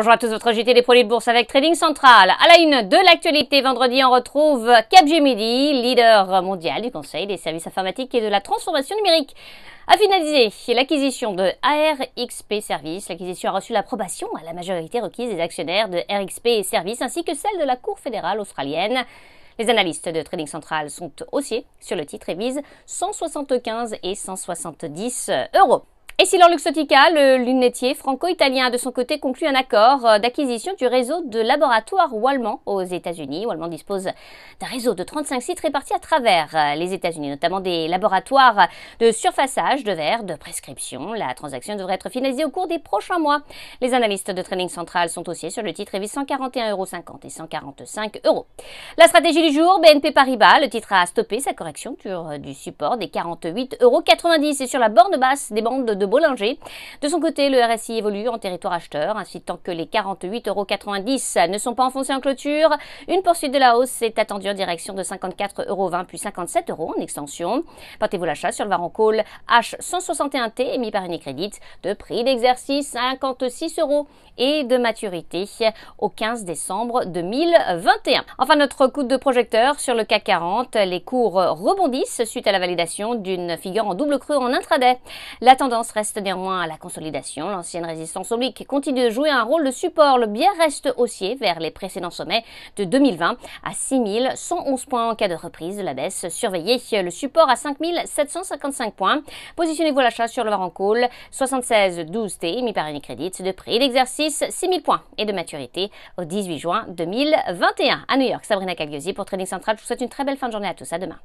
Bonjour à tous, votre JT des produits de bourse avec Trading Central. À la une de l'actualité, vendredi, on retrouve Capgemini, leader mondial du conseil des services informatiques et de la transformation numérique. A finalisé l'acquisition de ARXP Service. L'acquisition a reçu l'approbation à la majorité requise des actionnaires de RXP Service ainsi que celle de la Cour fédérale australienne. Les analystes de Trading Central sont haussiers sur le titre et visent 175 et 170 euros. Et si Luxotica, le lunetier franco-italien, de son côté conclut un accord euh, d'acquisition du réseau de laboratoires Wallman aux États-Unis. Wallman dispose d'un réseau de 35 sites répartis à travers euh, les États-Unis, notamment des laboratoires de surfaçage, de verre, de prescription. La transaction devrait être finalisée au cours des prochains mois. Les analystes de Trading Central sont aussi sur le titre et 141,50 euros et 145 euros. La stratégie du jour, BNP Paribas, le titre a stoppé sa correction sur euh, du support des 48,90 euros et sur la borne basse des bandes de Bollinger. De son côté, le RSI évolue en territoire acheteur, ainsi tant que les 48,90 euros ne sont pas enfoncés en clôture. Une poursuite de la hausse est attendue en direction de 54,20 euros puis 57 euros en extension. portez vous l'achat sur le warrant Call H161T émis par Unicredit de prix d'exercice 56 euros et de maturité au 15 décembre 2021. Enfin, notre coup de projecteur sur le CAC 40. Les cours rebondissent suite à la validation d'une figure en double creux en intraday. La tendance reste reste néanmoins à la consolidation. L'ancienne résistance oblique continue de jouer un rôle de support. Le bien reste haussier vers les précédents sommets de 2020 à 6111 points en cas de reprise de la baisse. Surveillez le support à 5755 points. Positionnez-vous à l'achat sur le en call 76 12 T, mis par une crédit de prix d'exercice 6000 points et de maturité au 18 juin 2021. À New York, Sabrina Cagliosi pour Trading Central. Je vous souhaite une très belle fin de journée à tous. À demain.